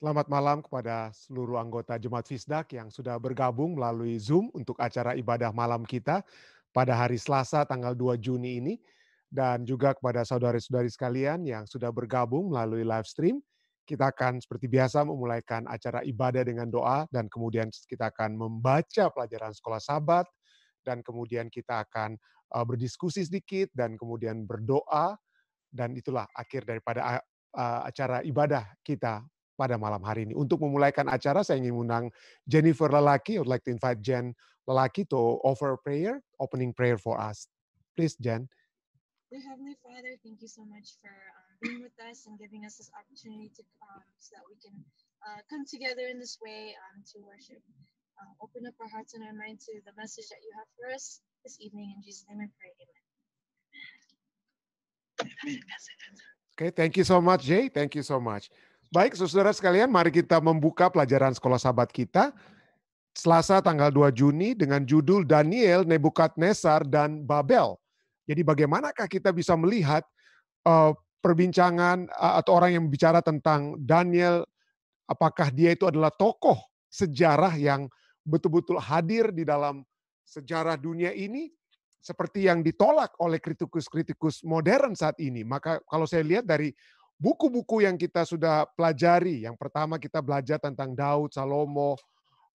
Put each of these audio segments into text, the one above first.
Selamat malam kepada seluruh anggota Jemaat Fisdak yang sudah bergabung melalui Zoom untuk acara ibadah malam kita pada hari Selasa tanggal 2 Juni ini dan juga kepada saudari-saudari sekalian yang sudah bergabung melalui live stream. Kita akan seperti biasa memulaikan acara ibadah dengan doa dan kemudian kita akan membaca pelajaran sekolah sabat dan kemudian kita akan eh, berdiskusi sedikit dan kemudian berdoa dan itulah akhir daripada eh, acara ibadah kita pada malam hari ini. Untuk memulaikan acara, saya ingin mengundang Jennifer Lelaki. I would like to invite Jen Lelaki to offer prayer, opening prayer for us. Please, Jen. Dear Heavenly Father, thank you so much for um, being with us and giving us this opportunity to come um, so that we can uh, come together in this way um, to worship. Uh, open up our hearts and our minds to the message that you have for us this evening. In Jesus' name I pray. Amen. Okay, thank you so much, Jay. Thank you so much. Baik, saudara sekalian, mari kita membuka pelajaran sekolah sahabat kita. Selasa tanggal 2 Juni dengan judul Daniel, Nebukadnezar, dan Babel. Jadi bagaimanakah kita bisa melihat uh, perbincangan uh, atau orang yang bicara tentang Daniel, apakah dia itu adalah tokoh sejarah yang betul-betul hadir di dalam sejarah dunia ini, seperti yang ditolak oleh kritikus-kritikus modern saat ini. Maka kalau saya lihat dari buku-buku yang kita sudah pelajari, yang pertama kita belajar tentang Daud, Salomo,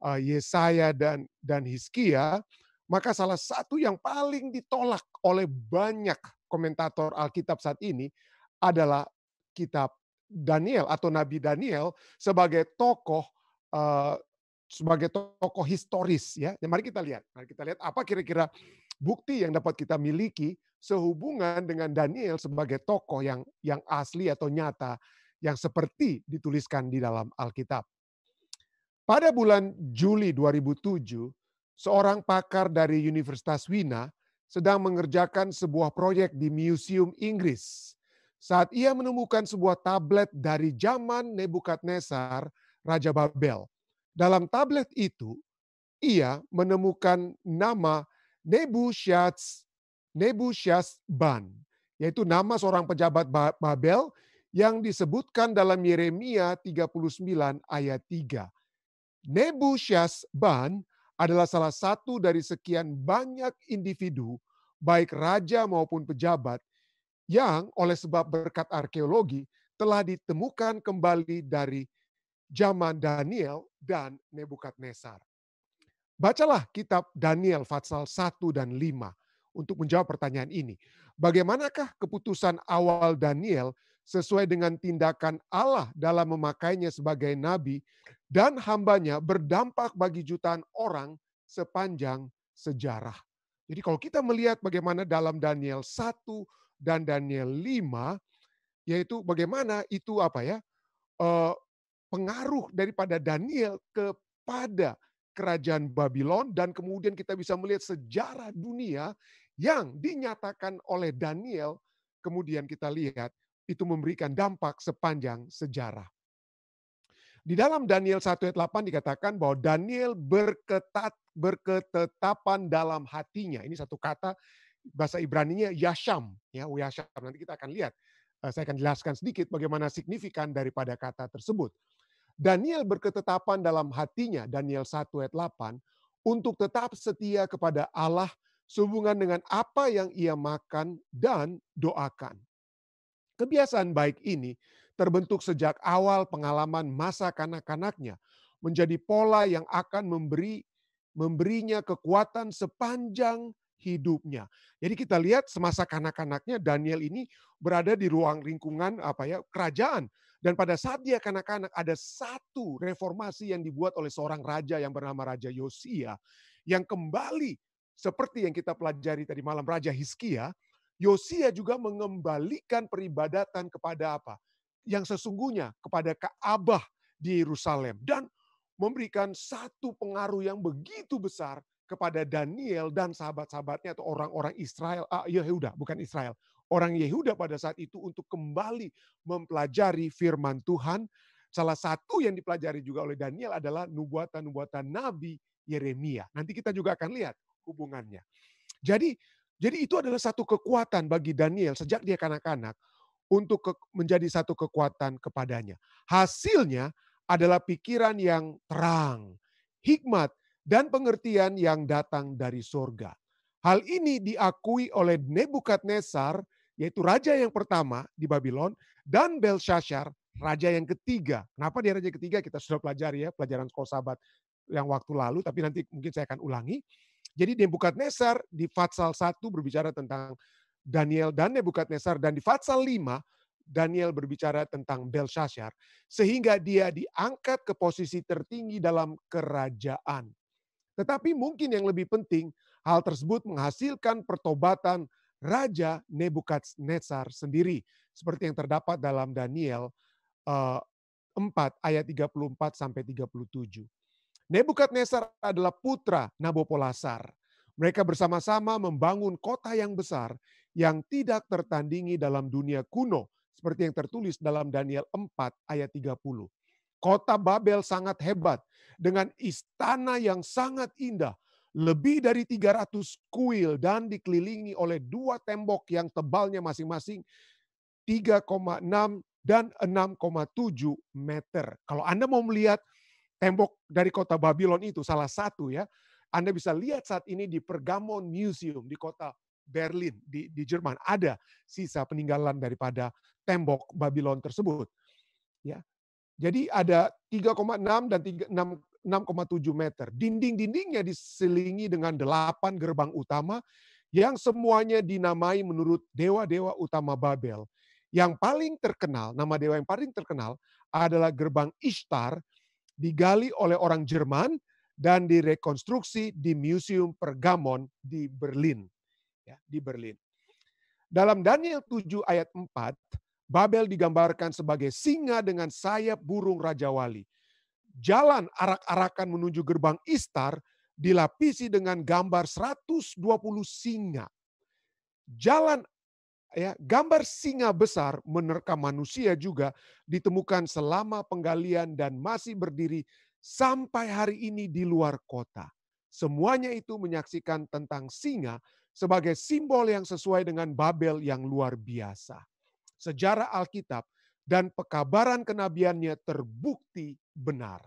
eh, Yesaya dan dan Hiskia, maka salah satu yang paling ditolak oleh banyak komentator Alkitab saat ini adalah kitab Daniel atau Nabi Daniel sebagai tokoh eh, sebagai tokoh historis ya. Mari kita lihat, mari kita lihat apa kira-kira bukti yang dapat kita miliki sehubungan dengan Daniel sebagai tokoh yang yang asli atau nyata yang seperti dituliskan di dalam Alkitab. Pada bulan Juli 2007, seorang pakar dari Universitas Wina sedang mengerjakan sebuah proyek di Museum Inggris. Saat ia menemukan sebuah tablet dari zaman Nebukadnezar, Raja Babel. Dalam tablet itu, ia menemukan nama Nebuchadnezzar Nebuchadnezzar, yaitu nama seorang pejabat Babel yang disebutkan dalam Yeremia 39 ayat 3. Nebuchadnezzar adalah salah satu dari sekian banyak individu, baik raja maupun pejabat, yang oleh sebab berkat arkeologi telah ditemukan kembali dari zaman Daniel dan Nebukadnezar. Bacalah kitab Daniel pasal 1 dan 5 untuk menjawab pertanyaan ini. Bagaimanakah keputusan awal Daniel sesuai dengan tindakan Allah dalam memakainya sebagai nabi dan hambanya berdampak bagi jutaan orang sepanjang sejarah. Jadi kalau kita melihat bagaimana dalam Daniel 1 dan Daniel 5 yaitu bagaimana itu apa ya eh, pengaruh daripada Daniel kepada kerajaan Babylon dan kemudian kita bisa melihat sejarah dunia yang dinyatakan oleh Daniel, kemudian kita lihat itu memberikan dampak sepanjang sejarah. Di dalam Daniel 1 ayat 8 dikatakan bahwa Daniel berketat berketetapan dalam hatinya. Ini satu kata bahasa Ibrani-nya yasham, ya oh, yasham. Nanti kita akan lihat. Eh, saya akan jelaskan sedikit bagaimana signifikan daripada kata tersebut. Daniel berketetapan dalam hatinya, Daniel 1 ayat 8, untuk tetap setia kepada Allah sehubungan dengan apa yang ia makan dan doakan. Kebiasaan baik ini terbentuk sejak awal pengalaman masa kanak-kanaknya menjadi pola yang akan memberi memberinya kekuatan sepanjang hidupnya. Jadi kita lihat semasa kanak-kanaknya Daniel ini berada di ruang lingkungan apa ya kerajaan dan pada saat dia kanak-kanak ada satu reformasi yang dibuat oleh seorang raja yang bernama Raja Yosia yang kembali seperti yang kita pelajari tadi malam Raja Hiskia, Yosia juga mengembalikan peribadatan kepada apa? Yang sesungguhnya kepada Ka'bah di Yerusalem dan memberikan satu pengaruh yang begitu besar kepada Daniel dan sahabat-sahabatnya atau orang-orang Israel, ah, Yehuda, bukan Israel, orang Yehuda pada saat itu untuk kembali mempelajari firman Tuhan. Salah satu yang dipelajari juga oleh Daniel adalah nubuatan-nubuatan Nabi Yeremia. Nanti kita juga akan lihat hubungannya. Jadi jadi itu adalah satu kekuatan bagi Daniel sejak dia kanak-kanak untuk ke, menjadi satu kekuatan kepadanya. Hasilnya adalah pikiran yang terang, hikmat, dan pengertian yang datang dari sorga. Hal ini diakui oleh Nebukadnezar, yaitu raja yang pertama di Babylon, dan Belshazzar, raja yang ketiga. Kenapa dia raja ketiga? Kita sudah pelajari ya, pelajaran sekolah sahabat yang waktu lalu, tapi nanti mungkin saya akan ulangi. Jadi Nebukadnezar di Fatsal 1 berbicara tentang Daniel dan Nebukadnezar dan di Fatsal 5 Daniel berbicara tentang Belshazzar sehingga dia diangkat ke posisi tertinggi dalam kerajaan. Tetapi mungkin yang lebih penting hal tersebut menghasilkan pertobatan Raja Nebukadnezar sendiri seperti yang terdapat dalam Daniel 4 eh, ayat 34 sampai 37. Nebukadnezar adalah putra Nabopolassar. Mereka bersama-sama membangun kota yang besar yang tidak tertandingi dalam dunia kuno seperti yang tertulis dalam Daniel 4 ayat 30. Kota Babel sangat hebat dengan istana yang sangat indah, lebih dari 300 kuil dan dikelilingi oleh dua tembok yang tebalnya masing-masing 3,6 dan 6,7 meter. Kalau Anda mau melihat tembok dari kota Babylon itu salah satu ya. Anda bisa lihat saat ini di Pergamon Museum di kota Berlin di, di Jerman ada sisa peninggalan daripada tembok Babylon tersebut. Ya. Jadi ada 3,6 dan 6,7 meter. Dinding-dindingnya diselingi dengan delapan gerbang utama yang semuanya dinamai menurut dewa-dewa utama Babel. Yang paling terkenal, nama dewa yang paling terkenal adalah gerbang Ishtar digali oleh orang Jerman dan direkonstruksi di Museum Pergamon di Berlin. Ya, di Berlin. Dalam Daniel 7 ayat 4, Babel digambarkan sebagai singa dengan sayap burung Raja Wali. Jalan arak-arakan menuju gerbang Istar dilapisi dengan gambar 120 singa. Jalan ya gambar singa besar menerkam manusia juga ditemukan selama penggalian dan masih berdiri sampai hari ini di luar kota. Semuanya itu menyaksikan tentang singa sebagai simbol yang sesuai dengan Babel yang luar biasa. Sejarah Alkitab dan pekabaran kenabiannya terbukti benar.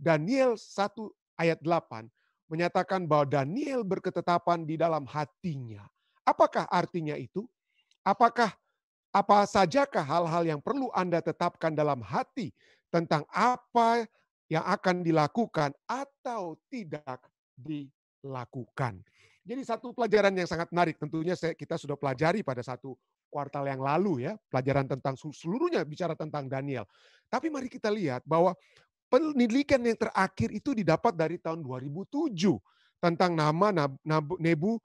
Daniel 1 ayat 8 menyatakan bahwa Daniel berketetapan di dalam hatinya. Apakah artinya itu? Apakah apa sajakah hal-hal yang perlu Anda tetapkan dalam hati tentang apa yang akan dilakukan atau tidak dilakukan. Jadi satu pelajaran yang sangat menarik tentunya saya, kita sudah pelajari pada satu kuartal yang lalu ya, pelajaran tentang seluruhnya bicara tentang Daniel. Tapi mari kita lihat bahwa penelitian yang terakhir itu didapat dari tahun 2007 tentang nama Nebu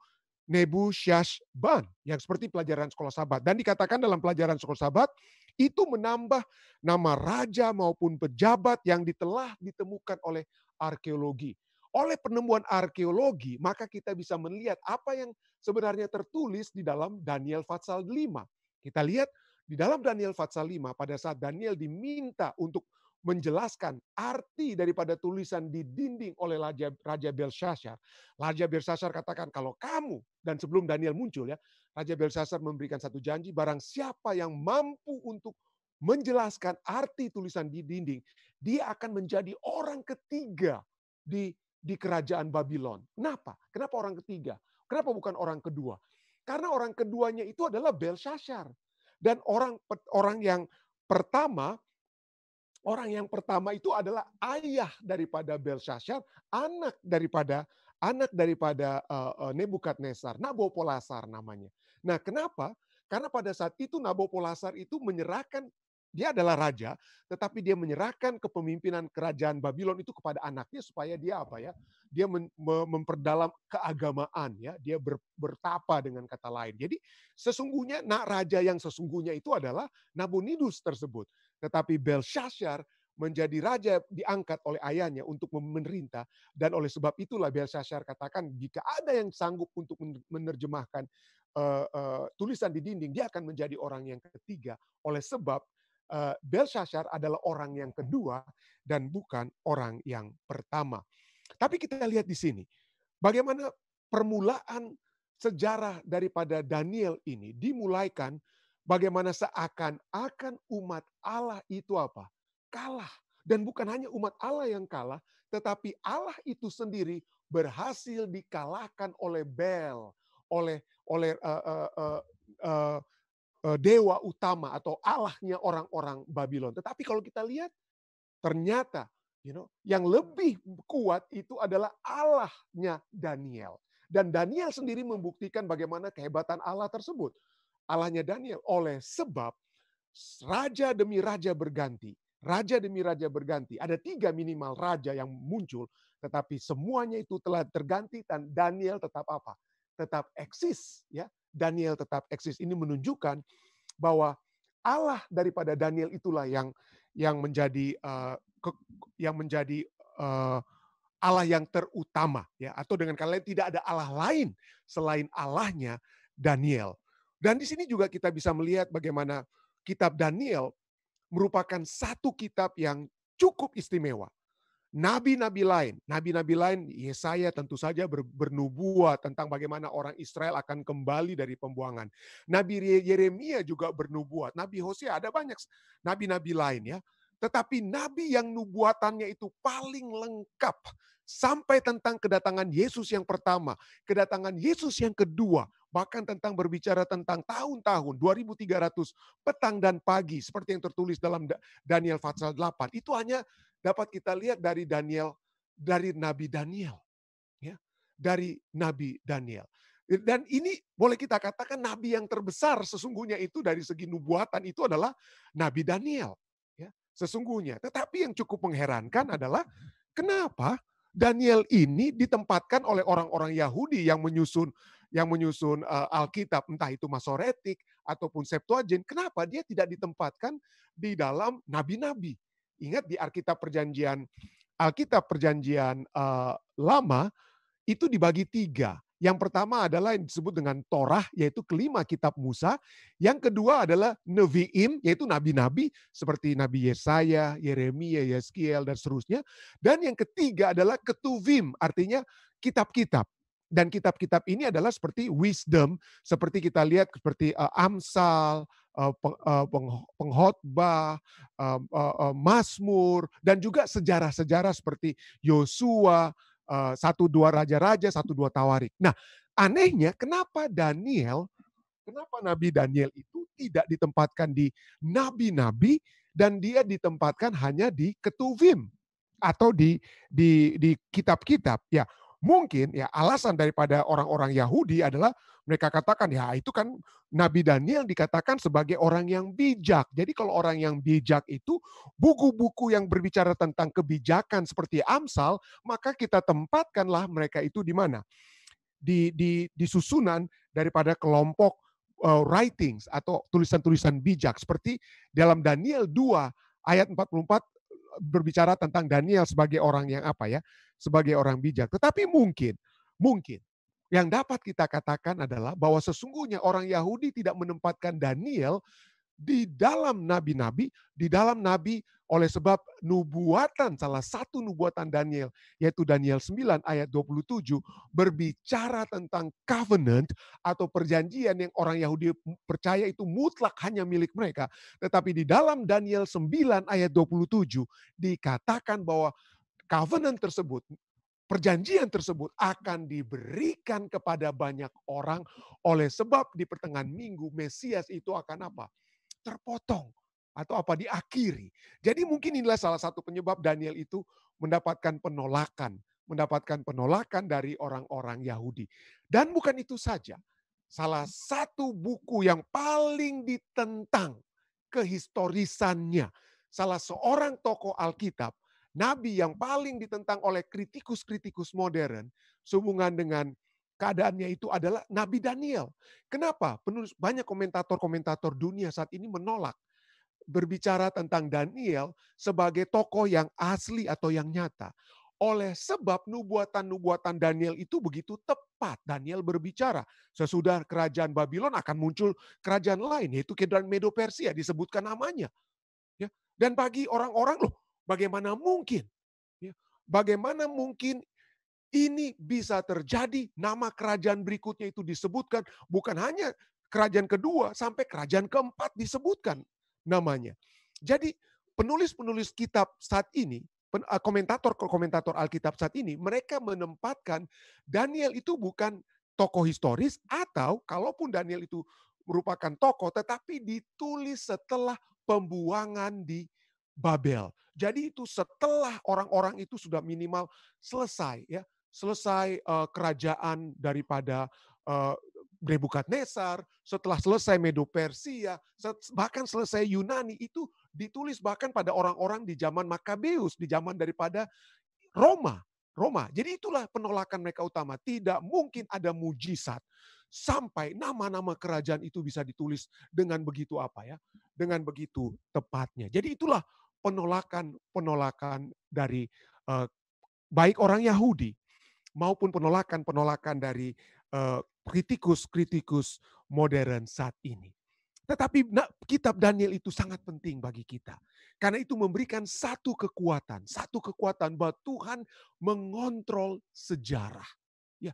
Nebuchadnezzar yang seperti pelajaran sekolah sabat. Dan dikatakan dalam pelajaran sekolah sabat itu menambah nama raja maupun pejabat yang telah ditemukan oleh arkeologi. Oleh penemuan arkeologi, maka kita bisa melihat apa yang sebenarnya tertulis di dalam Daniel Fatsal 5. Kita lihat di dalam Daniel Fatsal 5 pada saat Daniel diminta untuk menjelaskan arti daripada tulisan di dinding oleh Raja, Raja Belshazzar. Raja Belshazzar katakan kalau kamu, dan sebelum Daniel muncul ya, Raja Belshazzar memberikan satu janji, barang siapa yang mampu untuk menjelaskan arti tulisan di dinding, dia akan menjadi orang ketiga di di kerajaan Babylon. Kenapa? Kenapa orang ketiga? Kenapa bukan orang kedua? Karena orang keduanya itu adalah Belshazzar dan orang orang yang pertama Orang yang pertama itu adalah ayah daripada Belshazzar, anak daripada anak daripada uh, uh, Nebukadnezar, Nabopolassar namanya. Nah, kenapa? Karena pada saat itu Nabopolassar itu menyerahkan dia adalah raja, tetapi dia menyerahkan kepemimpinan kerajaan Babylon itu kepada anaknya supaya dia apa ya? Dia memperdalam keagamaan ya, dia bertapa dengan kata lain. Jadi sesungguhnya nak raja yang sesungguhnya itu adalah Nabonidus tersebut. Tetapi Belshazzar menjadi raja diangkat oleh ayahnya untuk memerintah dan oleh sebab itulah Belshazzar katakan jika ada yang sanggup untuk menerjemahkan uh, uh, tulisan di dinding dia akan menjadi orang yang ketiga oleh sebab uh, Belshazzar adalah orang yang kedua dan bukan orang yang pertama. Tapi kita lihat di sini bagaimana permulaan sejarah daripada Daniel ini dimulaikan Bagaimana seakan-akan umat Allah itu apa? Kalah. Dan bukan hanya umat Allah yang kalah, tetapi Allah itu sendiri berhasil dikalahkan oleh Bel, oleh oleh uh, uh, uh, uh, uh, dewa utama atau allahnya orang-orang Babylon. Tetapi kalau kita lihat, ternyata you know, yang lebih kuat itu adalah allahnya Daniel. Dan Daniel sendiri membuktikan bagaimana kehebatan Allah tersebut. Allahnya Daniel. Oleh sebab raja demi raja berganti. Raja demi raja berganti. Ada tiga minimal raja yang muncul. Tetapi semuanya itu telah terganti dan Daniel tetap apa? Tetap eksis. ya Daniel tetap eksis. Ini menunjukkan bahwa Allah daripada Daniel itulah yang yang menjadi uh, ke, yang menjadi uh, Allah yang terutama ya atau dengan kalian tidak ada Allah lain selain Allahnya Daniel. Dan di sini juga kita bisa melihat bagaimana kitab Daniel merupakan satu kitab yang cukup istimewa. Nabi-nabi lain, nabi-nabi lain Yesaya tentu saja ber, bernubuat tentang bagaimana orang Israel akan kembali dari pembuangan. Nabi Yeremia juga bernubuat, Nabi Hosea ada banyak nabi-nabi lain ya. Tetapi nabi yang nubuatannya itu paling lengkap sampai tentang kedatangan Yesus yang pertama, kedatangan Yesus yang kedua, bahkan tentang berbicara tentang tahun-tahun 2300 petang dan pagi seperti yang tertulis dalam Daniel pasal 8. Itu hanya dapat kita lihat dari Daniel dari Nabi Daniel. Ya, dari Nabi Daniel. Dan ini boleh kita katakan nabi yang terbesar sesungguhnya itu dari segi nubuatan itu adalah Nabi Daniel. Ya, sesungguhnya. Tetapi yang cukup mengherankan adalah kenapa Daniel ini ditempatkan oleh orang-orang Yahudi yang menyusun yang menyusun uh, Alkitab, entah itu Masoretik ataupun Septuagint. Kenapa dia tidak ditempatkan di dalam nabi-nabi? Ingat di Alkitab Perjanjian Alkitab Perjanjian uh, Lama itu dibagi tiga. Yang pertama adalah yang disebut dengan Torah, yaitu kelima kitab Musa. Yang kedua adalah Nevi'im, yaitu nabi-nabi seperti Nabi Yesaya, Yeremia, Yeskiel, dan seterusnya. Dan yang ketiga adalah Ketuvim, artinya kitab-kitab. Dan kitab-kitab ini adalah seperti wisdom, seperti kita lihat seperti uh, Amsal, uh, Mazmur, dan juga sejarah-sejarah seperti Yosua, Eh, satu dua raja-raja, satu dua tawarik. Nah, anehnya kenapa Daniel, kenapa Nabi Daniel itu tidak ditempatkan di nabi-nabi dan dia ditempatkan hanya di ketuvim atau di di di kitab-kitab. Ya, Mungkin ya alasan daripada orang-orang Yahudi adalah mereka katakan ya itu kan Nabi Daniel dikatakan sebagai orang yang bijak. Jadi kalau orang yang bijak itu buku-buku yang berbicara tentang kebijakan seperti Amsal, maka kita tempatkanlah mereka itu di mana? Di di di susunan daripada kelompok uh, writings atau tulisan-tulisan bijak seperti dalam Daniel 2 ayat 44 berbicara tentang Daniel sebagai orang yang apa ya, sebagai orang bijak. Tetapi mungkin, mungkin yang dapat kita katakan adalah bahwa sesungguhnya orang Yahudi tidak menempatkan Daniel di dalam nabi-nabi, di dalam nabi oleh sebab nubuatan, salah satu nubuatan Daniel, yaitu Daniel 9 ayat 27, berbicara tentang covenant atau perjanjian yang orang Yahudi percaya itu mutlak hanya milik mereka. Tetapi di dalam Daniel 9 ayat 27 dikatakan bahwa covenant tersebut, perjanjian tersebut akan diberikan kepada banyak orang oleh sebab di pertengahan minggu Mesias itu akan apa? terpotong atau apa diakhiri. Jadi mungkin inilah salah satu penyebab Daniel itu mendapatkan penolakan, mendapatkan penolakan dari orang-orang Yahudi. Dan bukan itu saja, salah satu buku yang paling ditentang kehistorisannya, salah seorang tokoh Alkitab, nabi yang paling ditentang oleh kritikus-kritikus modern sehubungan dengan keadaannya itu adalah Nabi Daniel. Kenapa? Penulis banyak komentator-komentator dunia saat ini menolak berbicara tentang Daniel sebagai tokoh yang asli atau yang nyata. Oleh sebab nubuatan-nubuatan Daniel itu begitu tepat. Daniel berbicara, sesudah kerajaan Babylon akan muncul kerajaan lain, yaitu Kedran Medo Persia, disebutkan namanya. Ya, dan bagi orang-orang, loh bagaimana mungkin? Ya, bagaimana mungkin ini bisa terjadi, nama kerajaan berikutnya itu disebutkan, bukan hanya kerajaan kedua, sampai kerajaan keempat disebutkan namanya. Jadi penulis-penulis kitab saat ini, komentator-komentator eh, Alkitab saat ini, mereka menempatkan Daniel itu bukan tokoh historis atau kalaupun Daniel itu merupakan tokoh tetapi ditulis setelah pembuangan di Babel. Jadi itu setelah orang-orang itu sudah minimal selesai ya selesai uh, kerajaan daripada uh, Nebukadnezar, setelah selesai Medo Persia, bahkan selesai Yunani itu ditulis bahkan pada orang-orang di zaman Makabeus, di zaman daripada Roma. Roma. Jadi itulah penolakan mereka utama. Tidak mungkin ada mujizat sampai nama-nama kerajaan itu bisa ditulis dengan begitu apa ya? Dengan begitu tepatnya. Jadi itulah penolakan-penolakan dari eh, baik orang Yahudi maupun penolakan-penolakan dari kritikus-kritikus modern saat ini. Tetapi kitab Daniel itu sangat penting bagi kita. Karena itu memberikan satu kekuatan, satu kekuatan bahwa Tuhan mengontrol sejarah. Ya,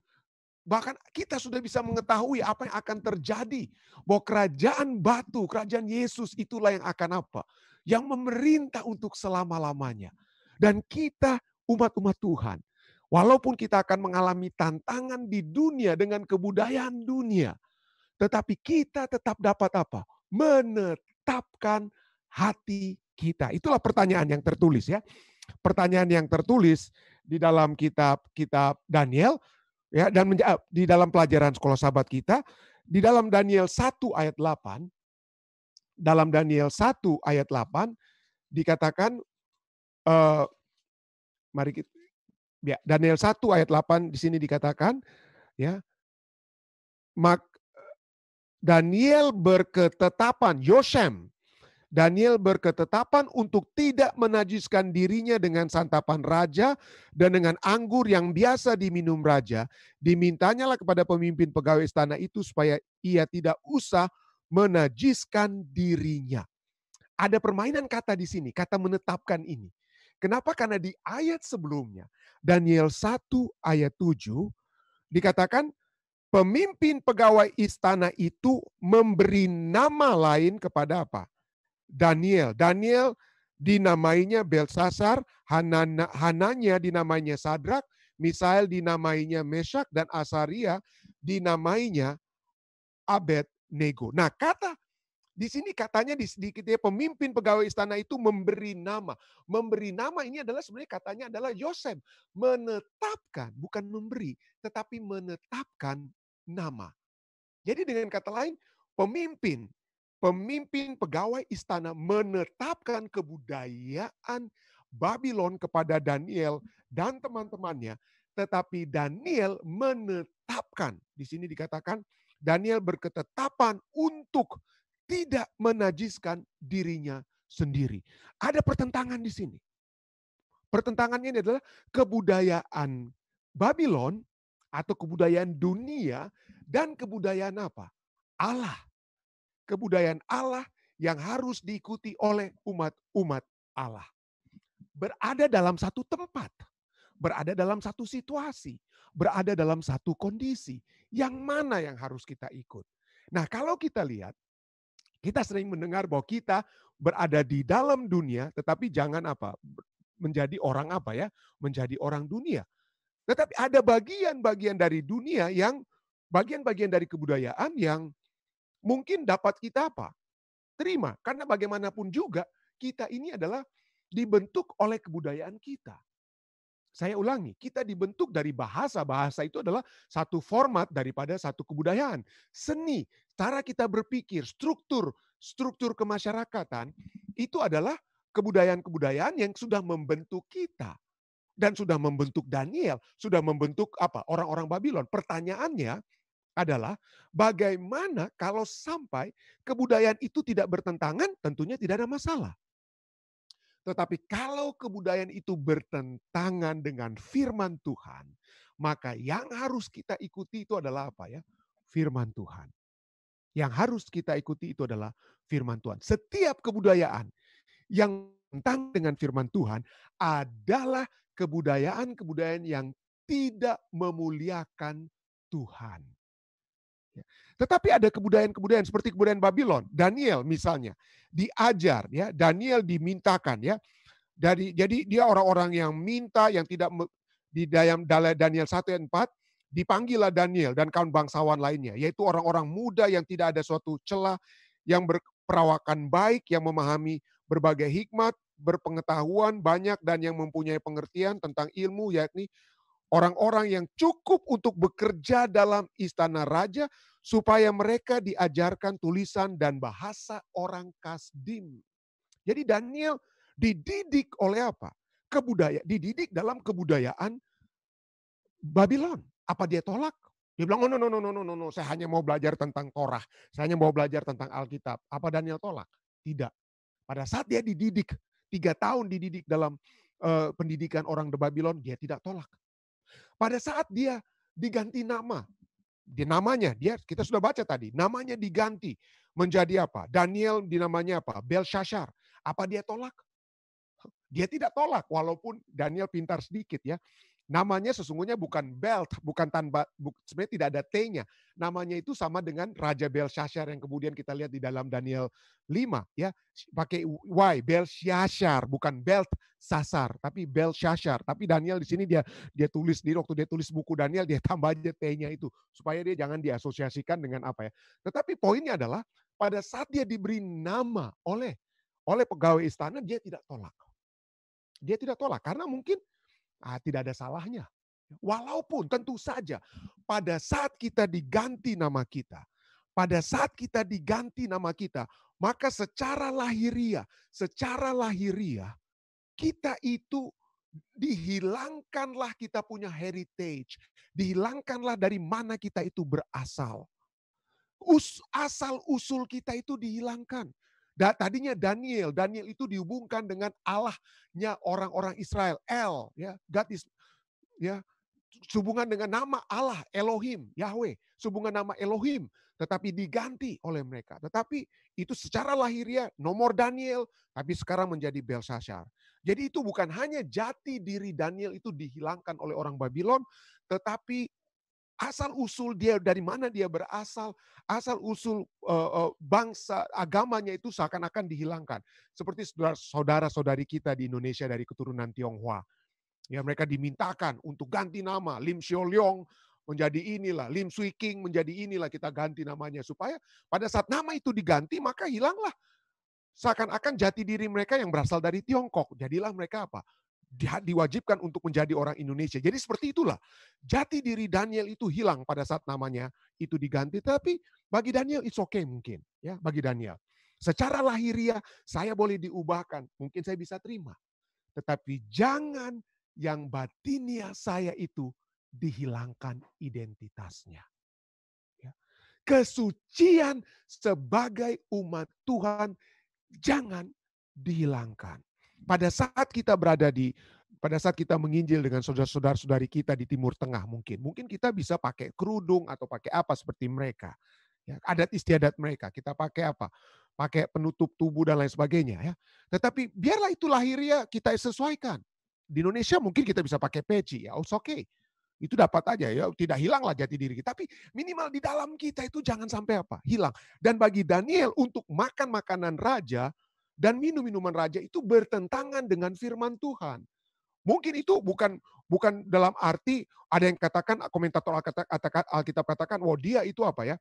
bahkan kita sudah bisa mengetahui apa yang akan terjadi. Bahwa kerajaan batu, kerajaan Yesus itulah yang akan apa? Yang memerintah untuk selama-lamanya. Dan kita umat-umat Tuhan Walaupun kita akan mengalami tantangan di dunia dengan kebudayaan dunia, tetapi kita tetap dapat apa? Menetapkan hati kita. Itulah pertanyaan yang tertulis ya. Pertanyaan yang tertulis di dalam kitab kitab Daniel ya dan eh, di dalam pelajaran sekolah sahabat kita di dalam Daniel 1 ayat 8 dalam Daniel 1 ayat 8 dikatakan uh, mari kita Ya, Daniel 1 ayat 8 di sini dikatakan ya. Mak Daniel berketetapan, Yosem. Daniel berketetapan untuk tidak menajiskan dirinya dengan santapan raja dan dengan anggur yang biasa diminum raja. Dimintanyalah kepada pemimpin pegawai istana itu supaya ia tidak usah menajiskan dirinya. Ada permainan kata di sini, kata menetapkan ini. Kenapa? Karena di ayat sebelumnya, Daniel 1 ayat 7, dikatakan pemimpin pegawai istana itu memberi nama lain kepada apa? Daniel. Daniel dinamainya Belsasar, Hanana, Hananya dinamainya Sadrak, Misael dinamainya Meshak, dan Asaria dinamainya Abednego. Nah kata di sini katanya di sedikit ya pemimpin pegawai istana itu memberi nama. Memberi nama ini adalah sebenarnya katanya adalah Yosef. Menetapkan, bukan memberi, tetapi menetapkan nama. Jadi dengan kata lain, pemimpin, pemimpin pegawai istana menetapkan kebudayaan Babylon kepada Daniel dan teman-temannya. Tetapi Daniel menetapkan, di sini dikatakan Daniel berketetapan untuk tidak menajiskan dirinya sendiri. Ada pertentangan di sini. Pertentangannya ini adalah kebudayaan Babylon atau kebudayaan dunia dan kebudayaan apa? Allah. Kebudayaan Allah yang harus diikuti oleh umat-umat Allah. Berada dalam satu tempat, berada dalam satu situasi, berada dalam satu kondisi. Yang mana yang harus kita ikut? Nah, kalau kita lihat kita sering mendengar bahwa kita berada di dalam dunia, tetapi jangan apa menjadi orang apa ya, menjadi orang dunia. Tetapi ada bagian-bagian dari dunia yang bagian-bagian dari kebudayaan yang mungkin dapat kita apa? Terima, karena bagaimanapun juga kita ini adalah dibentuk oleh kebudayaan kita. Saya ulangi, kita dibentuk dari bahasa. Bahasa itu adalah satu format daripada satu kebudayaan. Seni, cara kita berpikir, struktur, struktur kemasyarakatan itu adalah kebudayaan-kebudayaan yang sudah membentuk kita dan sudah membentuk Daniel, sudah membentuk apa? orang-orang Babylon. Pertanyaannya adalah bagaimana kalau sampai kebudayaan itu tidak bertentangan, tentunya tidak ada masalah. Tetapi kalau kebudayaan itu bertentangan dengan firman Tuhan, maka yang harus kita ikuti itu adalah apa ya? Firman Tuhan yang harus kita ikuti itu adalah firman Tuhan. Setiap kebudayaan yang tentang dengan firman Tuhan adalah kebudayaan-kebudayaan yang tidak memuliakan Tuhan. Ya, tetapi ada kebudayaan-kebudayaan seperti kebudayaan Babylon, Daniel misalnya, diajar ya, Daniel dimintakan ya. Dari jadi dia orang-orang yang minta yang tidak di dalam Daniel 1 ayat 4 dipanggillah Daniel dan kawan bangsawan lainnya, yaitu orang-orang muda yang tidak ada suatu celah, yang berperawakan baik, yang memahami berbagai hikmat, berpengetahuan banyak dan yang mempunyai pengertian tentang ilmu, yakni orang-orang yang cukup untuk bekerja dalam istana raja supaya mereka diajarkan tulisan dan bahasa orang Kasdim. Jadi Daniel dididik oleh apa? Kebudaya, dididik dalam kebudayaan Babylon. Apa dia tolak? Dia bilang, oh no, no, no, no, no, no, no, saya hanya mau belajar tentang Torah. Saya hanya mau belajar tentang Alkitab. Apa Daniel tolak? Tidak. Pada saat dia dididik, tiga tahun dididik dalam uh, pendidikan orang The Babylon, dia tidak tolak. Pada saat dia diganti nama, di namanya, dia kita sudah baca tadi, namanya diganti menjadi apa? Daniel dinamanya apa? Belshazzar. Apa dia tolak? Dia tidak tolak walaupun Daniel pintar sedikit ya. Namanya sesungguhnya bukan Belt, bukan tanpa sebenarnya tidak ada T-nya. Namanya itu sama dengan Raja Belshazzar yang kemudian kita lihat di dalam Daniel 5 ya. Pakai Y, Belshazzar, bukan Belt Sasar, tapi Belshazzar. Tapi Daniel di sini dia dia tulis di waktu dia tulis buku Daniel dia tambah aja T-nya itu supaya dia jangan diasosiasikan dengan apa ya. Tetapi poinnya adalah pada saat dia diberi nama oleh oleh pegawai istana dia tidak tolak. Dia tidak tolak karena mungkin Ah, tidak ada salahnya. Walaupun tentu saja pada saat kita diganti nama kita, pada saat kita diganti nama kita, maka secara lahiriah, secara lahiriah kita itu dihilangkanlah kita punya heritage, dihilangkanlah dari mana kita itu berasal. Us, asal usul kita itu dihilangkan. Da, tadinya Daniel, Daniel itu dihubungkan dengan Allahnya orang-orang Israel, El, ya, God is, ya, hubungan dengan nama Allah, Elohim, Yahweh, hubungan nama Elohim, tetapi diganti oleh mereka. Tetapi itu secara lahiriah nomor Daniel, tapi sekarang menjadi Belshazzar. Jadi itu bukan hanya jati diri Daniel itu dihilangkan oleh orang Babylon, tetapi asal usul dia dari mana dia berasal, asal usul uh, bangsa agamanya itu seakan-akan dihilangkan. Seperti saudara-saudari kita di Indonesia dari keturunan Tionghoa. Ya mereka dimintakan untuk ganti nama Lim Xiao Leong menjadi inilah, Lim Sui King menjadi inilah kita ganti namanya supaya pada saat nama itu diganti maka hilanglah seakan-akan jati diri mereka yang berasal dari Tiongkok. Jadilah mereka apa? diwajibkan untuk menjadi orang Indonesia. Jadi seperti itulah. Jati diri Daniel itu hilang pada saat namanya itu diganti. Tapi bagi Daniel it's okay mungkin. ya Bagi Daniel. Secara lahiriah saya boleh diubahkan. Mungkin saya bisa terima. Tetapi jangan yang batinia saya itu dihilangkan identitasnya. Ya. Kesucian sebagai umat Tuhan jangan dihilangkan pada saat kita berada di pada saat kita menginjil dengan saudara-saudari kita di Timur Tengah mungkin, mungkin kita bisa pakai kerudung atau pakai apa seperti mereka. Ya, adat istiadat mereka, kita pakai apa? Pakai penutup tubuh dan lain sebagainya ya. Tetapi biarlah itu lahiria kita sesuaikan. Di Indonesia mungkin kita bisa pakai peci ya, oke, okay. Itu dapat aja ya, tidak hilanglah jati diri kita. Tapi minimal di dalam kita itu jangan sampai apa? Hilang. Dan bagi Daniel untuk makan makanan raja, dan minum minuman raja itu bertentangan dengan firman Tuhan. Mungkin itu bukan bukan dalam arti ada yang katakan komentator Alkitab katakan, Alkitab katakan, "Wah, dia itu apa ya?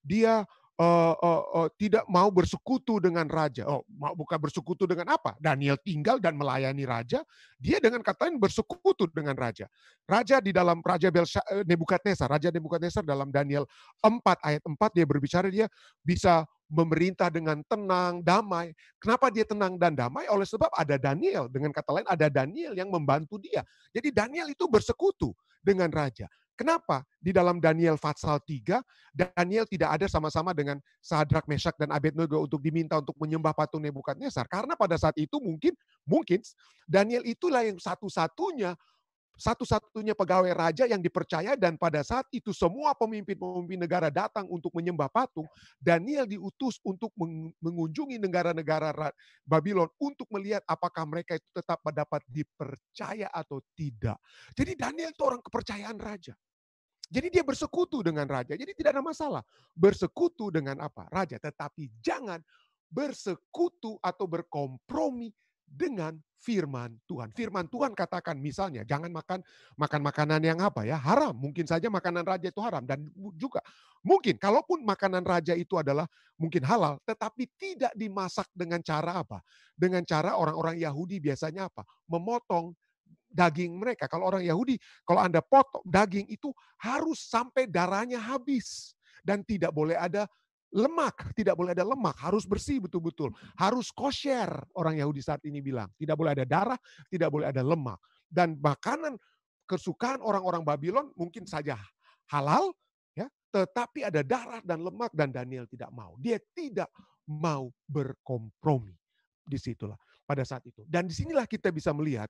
Dia uh, uh, uh, tidak mau bersekutu dengan raja. Oh, mau bukan bersekutu dengan apa? Daniel tinggal dan melayani raja. Dia dengan kata lain bersekutu dengan raja. Raja di dalam Raja Belsha, Nebukadnezar, Raja Nebukadnezar dalam Daniel 4 ayat 4 dia berbicara dia bisa memerintah dengan tenang, damai. Kenapa dia tenang dan damai? Oleh sebab ada Daniel. Dengan kata lain ada Daniel yang membantu dia. Jadi Daniel itu bersekutu dengan raja. Kenapa? Di dalam Daniel Fatsal 3, Daniel tidak ada sama-sama dengan Sadrak, Mesak, dan Abednego untuk diminta untuk menyembah patung Nebukadnezar. Karena pada saat itu mungkin, mungkin Daniel itulah yang satu-satunya satu-satunya pegawai raja yang dipercaya dan pada saat itu semua pemimpin-pemimpin negara datang untuk menyembah patung, Daniel diutus untuk mengunjungi negara-negara Babylon untuk melihat apakah mereka itu tetap dapat dipercaya atau tidak. Jadi Daniel itu orang kepercayaan raja. Jadi dia bersekutu dengan raja. Jadi tidak ada masalah. Bersekutu dengan apa? Raja. Tetapi jangan bersekutu atau berkompromi dengan firman Tuhan. Firman Tuhan katakan misalnya jangan makan makan makanan yang apa ya haram. Mungkin saja makanan raja itu haram dan juga mungkin kalaupun makanan raja itu adalah mungkin halal tetapi tidak dimasak dengan cara apa? Dengan cara orang-orang Yahudi biasanya apa? Memotong daging mereka. Kalau orang Yahudi, kalau Anda potong daging itu harus sampai darahnya habis. Dan tidak boleh ada lemak, tidak boleh ada lemak, harus bersih betul-betul. Harus kosher, orang Yahudi saat ini bilang. Tidak boleh ada darah, tidak boleh ada lemak. Dan makanan kesukaan orang-orang Babylon mungkin saja halal, ya, tetapi ada darah dan lemak dan Daniel tidak mau. Dia tidak mau berkompromi. di situlah pada saat itu. Dan disinilah kita bisa melihat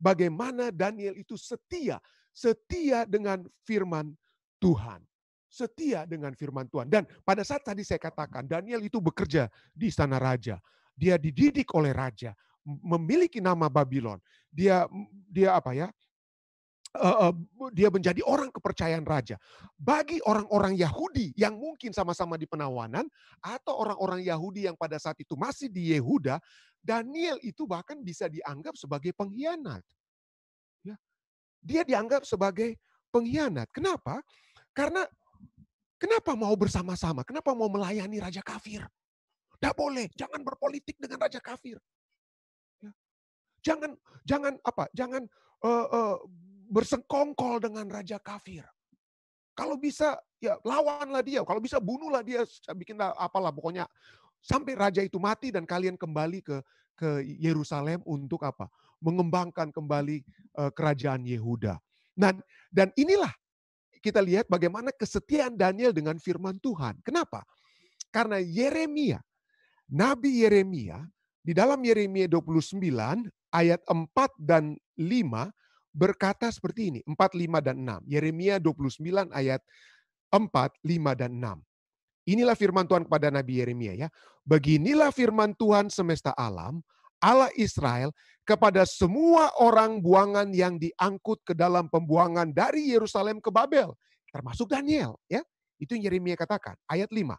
bagaimana Daniel itu setia, setia dengan firman Tuhan. Setia dengan firman Tuhan. Dan pada saat tadi saya katakan, Daniel itu bekerja di istana raja. Dia dididik oleh raja, memiliki nama Babylon. Dia dia apa ya? uh, dia menjadi orang kepercayaan raja. Bagi orang-orang Yahudi yang mungkin sama-sama di penawanan atau orang-orang Yahudi yang pada saat itu masih di Yehuda, Daniel itu bahkan bisa dianggap sebagai pengkhianat. Ya. Dia dianggap sebagai pengkhianat. Kenapa? Karena kenapa mau bersama-sama? Kenapa mau melayani raja kafir? Tidak boleh, jangan berpolitik dengan raja kafir. Ya, jangan jangan apa? Jangan uh, uh, bersengkongkol dengan raja kafir. Kalau bisa ya lawanlah dia, kalau bisa bunuhlah dia, bikinlah apalah pokoknya sampai raja itu mati dan kalian kembali ke ke Yerusalem untuk apa? Mengembangkan kembali uh, kerajaan Yehuda. Dan dan inilah kita lihat bagaimana kesetiaan Daniel dengan firman Tuhan. Kenapa? Karena Yeremia, Nabi Yeremia di dalam Yeremia 29 ayat 4 dan 5 berkata seperti ini, 4, 5, dan 6. Yeremia 29 ayat 4, 5, dan 6. Inilah firman Tuhan kepada Nabi Yeremia ya. Beginilah firman Tuhan semesta alam, Allah Israel kepada semua orang buangan yang diangkut ke dalam pembuangan dari Yerusalem ke Babel, termasuk Daniel ya. Itu yang Yeremia katakan, ayat 5.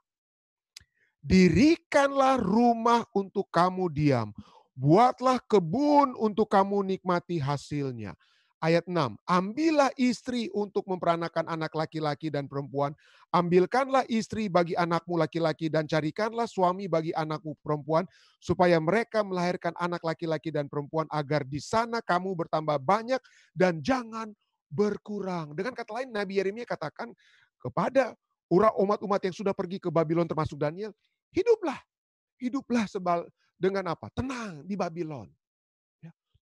Dirikanlah rumah untuk kamu diam, buatlah kebun untuk kamu nikmati hasilnya ayat 6. Ambillah istri untuk memperanakan anak laki-laki dan perempuan. Ambilkanlah istri bagi anakmu laki-laki dan carikanlah suami bagi anakmu perempuan. Supaya mereka melahirkan anak laki-laki dan perempuan agar di sana kamu bertambah banyak dan jangan berkurang. Dengan kata lain Nabi Yeremia katakan kepada umat-umat yang sudah pergi ke Babylon termasuk Daniel, hiduplah. Hiduplah sebal dengan apa? Tenang di Babylon.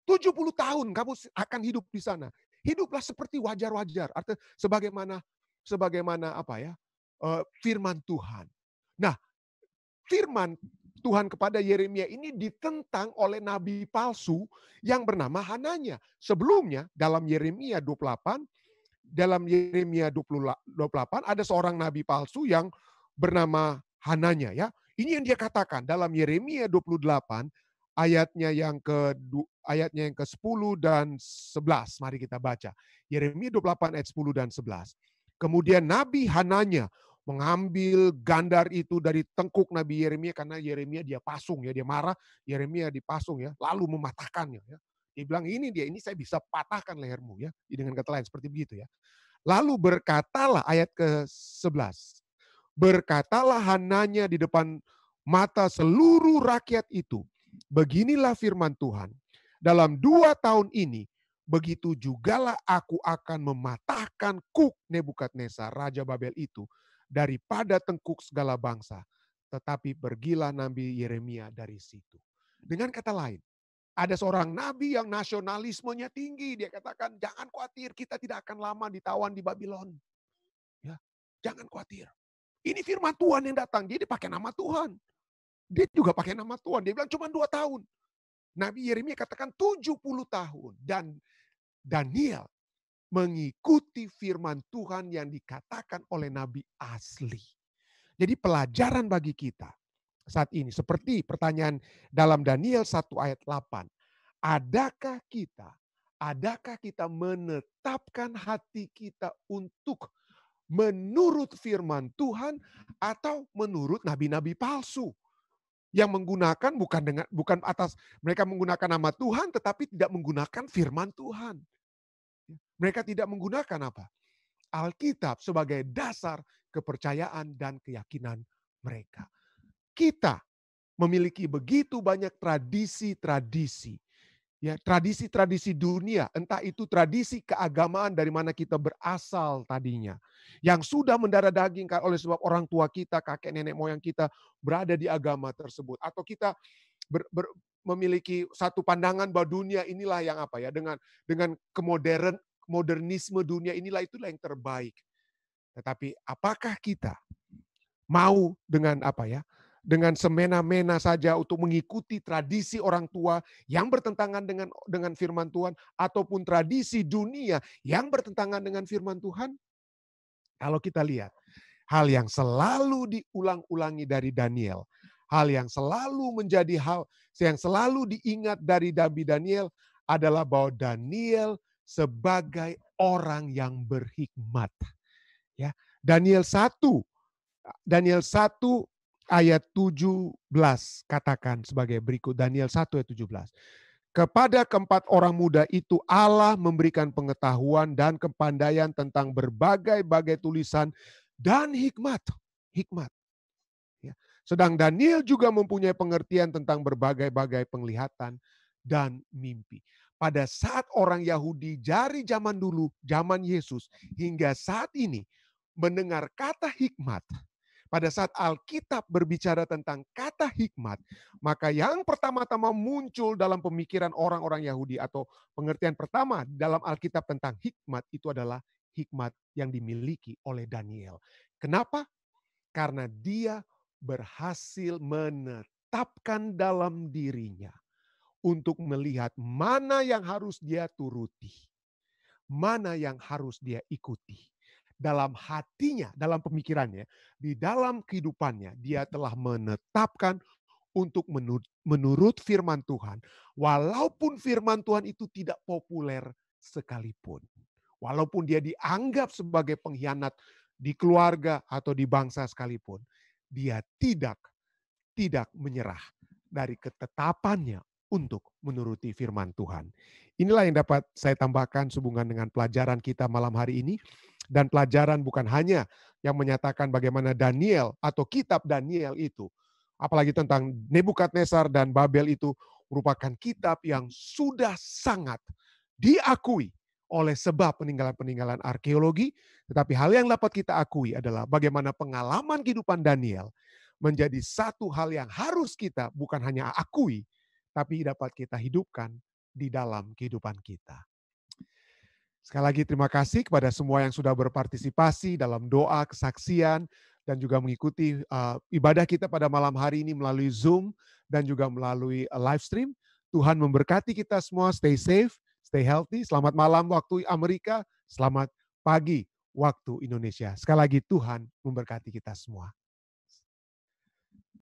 70 tahun kamu akan hidup di sana. Hiduplah seperti wajar-wajar. Artinya sebagaimana sebagaimana apa ya? Eh, firman Tuhan. Nah, firman Tuhan kepada Yeremia ini ditentang oleh nabi palsu yang bernama Hananya. Sebelumnya dalam Yeremia 28 dalam Yeremia 28 ada seorang nabi palsu yang bernama Hananya ya. Ini yang dia katakan dalam Yeremia 28 ayatnya yang ke ayatnya yang ke-10 dan 11. Mari kita baca. Yeremia 28 ayat 10 dan 11. Kemudian Nabi Hananya mengambil gandar itu dari tengkuk Nabi Yeremia karena Yeremia dia pasung ya, dia marah, Yeremia dipasung ya, lalu mematahkannya ya. Dia bilang ini dia, ini saya bisa patahkan lehermu ya. Dengan kata lain seperti begitu ya. Lalu berkatalah ayat ke-11. Berkatalah Hananya di depan mata seluruh rakyat itu Beginilah firman Tuhan. Dalam dua tahun ini, begitu jugalah aku akan mematahkan kuk Nebukadnezar, Raja Babel itu, daripada tengkuk segala bangsa. Tetapi pergilah Nabi Yeremia dari situ. Dengan kata lain, ada seorang nabi yang nasionalismenya tinggi. Dia katakan, jangan khawatir, kita tidak akan lama ditawan di Babylon. Ya, jangan khawatir. Ini firman Tuhan yang datang. Jadi pakai nama Tuhan. Dia juga pakai nama Tuhan. Dia bilang cuma dua tahun. Nabi Yeremia katakan 70 tahun. Dan Daniel mengikuti firman Tuhan yang dikatakan oleh Nabi asli. Jadi pelajaran bagi kita saat ini. Seperti pertanyaan dalam Daniel 1 ayat 8. Adakah kita, adakah kita menetapkan hati kita untuk menurut firman Tuhan atau menurut nabi-nabi palsu? yang menggunakan bukan dengan bukan atas mereka menggunakan nama Tuhan tetapi tidak menggunakan firman Tuhan. Ya, mereka tidak menggunakan apa? Alkitab sebagai dasar kepercayaan dan keyakinan mereka. Kita memiliki begitu banyak tradisi-tradisi ya tradisi-tradisi dunia, entah itu tradisi keagamaan dari mana kita berasal tadinya, yang sudah mendarah daging oleh sebab orang tua kita, kakek nenek moyang kita berada di agama tersebut, atau kita ber, ber, memiliki satu pandangan bahwa dunia inilah yang apa ya dengan dengan kemodern modernisme dunia inilah itulah yang terbaik. Tetapi apakah kita mau dengan apa ya dengan semena-mena saja untuk mengikuti tradisi orang tua yang bertentangan dengan dengan firman Tuhan ataupun tradisi dunia yang bertentangan dengan firman Tuhan? Kalau kita lihat hal yang selalu diulang-ulangi dari Daniel, hal yang selalu menjadi hal yang selalu diingat dari Dabi Daniel adalah bahwa Daniel sebagai orang yang berhikmat. Ya, Daniel 1 Daniel 1 ayat 17 katakan sebagai berikut Daniel 1 ayat 17. Kepada keempat orang muda itu Allah memberikan pengetahuan dan kepandaian tentang berbagai-bagai tulisan dan hikmat. Hikmat. Ya. Sedang Daniel juga mempunyai pengertian tentang berbagai-bagai penglihatan dan mimpi. Pada saat orang Yahudi dari zaman dulu, zaman Yesus hingga saat ini mendengar kata hikmat, pada saat Alkitab berbicara tentang kata hikmat, maka yang pertama-tama muncul dalam pemikiran orang-orang Yahudi atau pengertian pertama dalam Alkitab tentang hikmat itu adalah hikmat yang dimiliki oleh Daniel. Kenapa? Karena dia berhasil menetapkan dalam dirinya untuk melihat mana yang harus dia turuti, mana yang harus dia ikuti dalam hatinya, dalam pemikirannya, di dalam kehidupannya, dia mhm. telah menetapkan untuk menurut, menurut firman Tuhan, walaupun firman Tuhan itu tidak populer sekalipun. Walaupun dia dianggap sebagai pengkhianat di keluarga atau di bangsa sekalipun, dia tidak tidak menyerah dari ketetapannya untuk menuruti firman Tuhan. Inilah yang dapat saya tambahkan sehubungan dengan pelajaran kita malam hari ini. Dan pelajaran bukan hanya yang menyatakan bagaimana Daniel atau kitab Daniel itu, apalagi tentang Nebukadnezar dan Babel itu merupakan kitab yang sudah sangat diakui oleh sebab peninggalan-peninggalan arkeologi, tetapi hal yang dapat kita akui adalah bagaimana pengalaman kehidupan Daniel menjadi satu hal yang harus kita bukan hanya akui, tapi dapat kita hidupkan di dalam kehidupan kita. Sekali lagi terima kasih kepada semua yang sudah berpartisipasi dalam doa, kesaksian, dan juga mengikuti uh, ibadah kita pada malam hari ini melalui Zoom dan juga melalui uh, live stream. Tuhan memberkati kita semua. Stay safe, stay healthy. Selamat malam waktu Amerika, selamat pagi waktu Indonesia. Sekali lagi Tuhan memberkati kita semua.